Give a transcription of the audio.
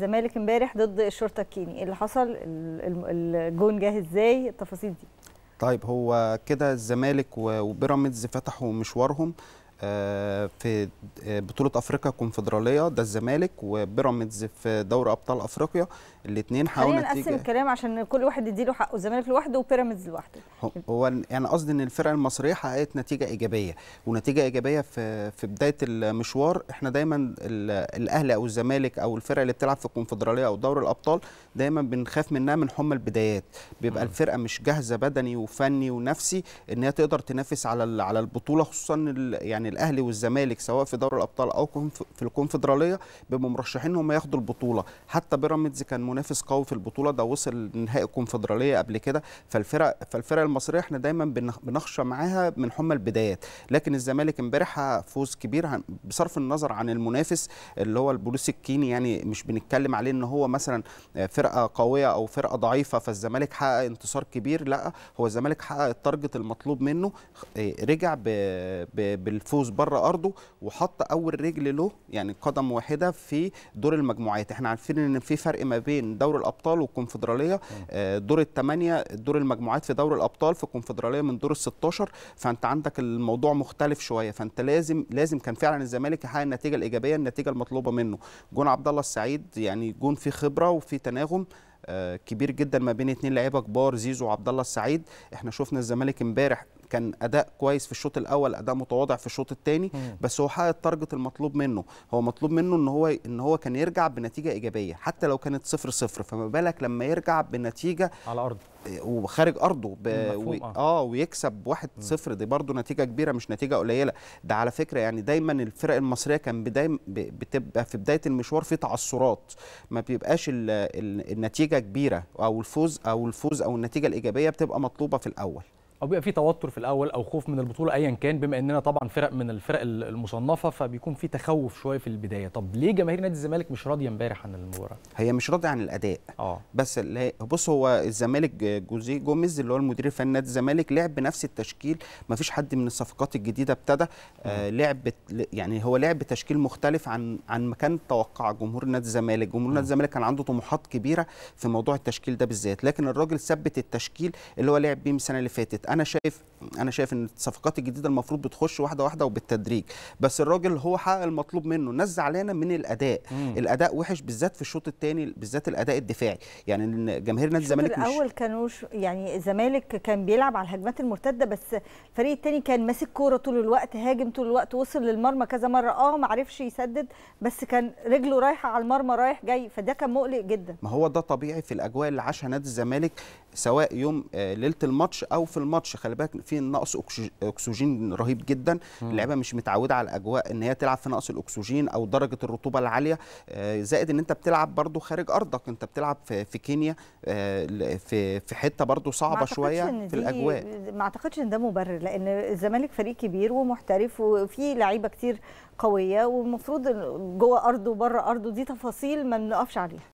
الزمالك امبارح ضد الشرطه الكيني إيه اللي حصل الجون جه ازاي التفاصيل دي طيب هو كده الزمالك وبيراميدز فتحوا مشوارهم آه، في آه، بطولة أفريقيا الكونفدرالية ده الزمالك وبيراميدز في دوري أبطال أفريقيا الاثنين حاولوا خلينا نقسم الكلام عشان كل واحد يديله حقه الزمالك لوحده وبيراميدز لوحده هو يعني قصدي إن الفرق المصرية حققت نتيجة إيجابية ونتيجة إيجابية في في بداية المشوار إحنا دايما الأهلي أو الزمالك أو الفرق اللي بتلعب في الكونفدرالية أو دوري الأبطال دايما بنخاف منها من حمى البدايات بيبقى الفرقة مش جاهزة بدني وفني ونفسي إن هي تقدر تنافس على على البطولة خصوصا يعني الاهلي والزمالك سواء في دوري الابطال او في الكونفدراليه بمرشحين هم ياخدوا البطوله حتى بيراميدز كان منافس قوي في البطوله ده وصل لنهائي الكونفدراليه قبل كده فالفرق فالفرق المصريه احنا دايما بنخشى معاها من حمى البدايات لكن الزمالك امبارح فوز كبير بصرف النظر عن المنافس اللي هو البوليس الكيني يعني مش بنتكلم عليه ان هو مثلا فرقه قويه او فرقه ضعيفه فالزمالك حقق انتصار كبير لا هو الزمالك حقق التارجت المطلوب منه رجع بالفوز يجوز بره ارضه وحط اول رجل له يعني قدم واحده في دور المجموعات احنا عارفين ان في فرق ما بين دوري الابطال والكونفدراليه آه، دور الثمانيه دور المجموعات في دوري الابطال في الكونفدراليه من دور ال 16 فانت عندك الموضوع مختلف شويه فانت لازم لازم كان فعلا الزمالك يحقق النتيجه الايجابيه النتيجه المطلوبه منه جون عبد الله السعيد يعني جون فيه خبره وفي تناغم آه، كبير جدا ما بين اثنين لعيبه كبار زيزو وعبد الله السعيد احنا شفنا الزمالك امبارح كان اداء كويس في الشوط الاول اداء متواضع في الشوط الثاني بس هو حقق التارجت المطلوب منه هو مطلوب منه ان هو ان هو كان يرجع بنتيجه ايجابيه حتى لو كانت 0 0 فما بالك لما يرجع بنتيجه على ارضه آه، وخارج ارضه ب... و... آه. اه ويكسب 1 0 دي برده نتيجه كبيره مش نتيجه قليله ده على فكره يعني دايما الفرق المصريه كان بدايه بتبقى في بدايه المشوار في تعثرات ما بيبقاش ال... النتيجه كبيره او الفوز او الفوز او النتيجه الايجابيه بتبقى مطلوبه في الاول او بيبقى في توتر في الاول او خوف من البطوله ايا كان بما اننا طبعا فرق من الفرق المصنفه فبيكون في تخوف شويه في البدايه طب ليه جماهير نادي الزمالك مش راضيه امبارح عن المباراه هي مش راضيه عن الاداء اه بس بص هو الزمالك جوزيه جوميز اللي هو المدير الفني نادي الزمالك لعب بنفس التشكيل ما فيش حد من الصفقات الجديده ابتدى آه لعب يعني هو لعب تشكيل مختلف عن عن ما كان توقع جمهور نادي الزمالك جمهور نادي الزمالك كان عنده طموحات كبيره في موضوع التشكيل ده بالذات لكن الراجل ثبت التشكيل اللي هو لعب بيه السنه اللي فاتت انا شايف انا شايف ان الصفقات الجديده المفروض بتخش واحده واحده وبالتدريج بس الراجل هو حقق المطلوب منه الناس زعلانه من الاداء مم. الاداء وحش بالذات في الشوط الثاني بالذات الاداء الدفاعي يعني جماهير نادي الزمالك مش الاول كانوا يعني الزمالك كان بيلعب على الهجمات المرتده بس الفريق الثاني كان ماسك كوره طول الوقت هاجم طول الوقت وصل للمرمى كذا مره اه ما عرفش يسدد بس كان رجله رايحه على المرمى رايح جاي فده كان مقلق جدا ما هو ده طبيعي في الاجواء اللي عاشها نادي الزمالك سواء يوم آه، ليله الماتش او في الماتش الماتش خلي بالك في نقص اكسجين رهيب جدا اللعيبه مش متعوده على الاجواء ان هي تلعب في نقص الاكسجين او درجه الرطوبه العاليه آه، زائد ان انت بتلعب برده خارج ارضك انت بتلعب في, في كينيا آه، في في حته برده صعبه شويه في الاجواء ما اعتقدش ان ده مبرر لان الزمالك فريق كبير ومحترف وفي لعيبه كتير قويه والمفروض جوه ارضه وبره ارضه دي تفاصيل ما بنقفش عليها